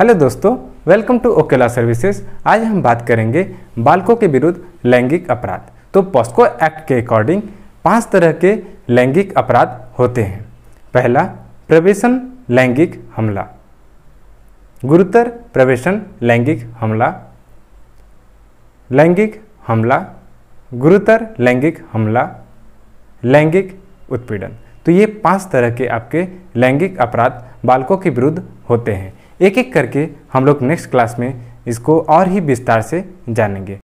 hello दोस्तों welcome to ओकेला services आज हम बात करेंगे बालकों के विरुद्ध लैंगिक अपराध तो पॉस्को एक्ट के अकॉर्डिंग पांच तरह के लैंगिक अपराध होते हैं पहला प्रवेशन लैंगिक हमला गुरुतर प्रवेशन लैंगिक हमला लैंगिक हमला गुरुतर लैंगिक हमला लैंगिक उत्पीड़न तो ये पांच तरह के आपके लैंगिक अपराध बालकों के विरुद्ध होते हैं एक एक करके हम लोग नेक्स्ट क्लास में इसको और ही विस्तार से जानेंगे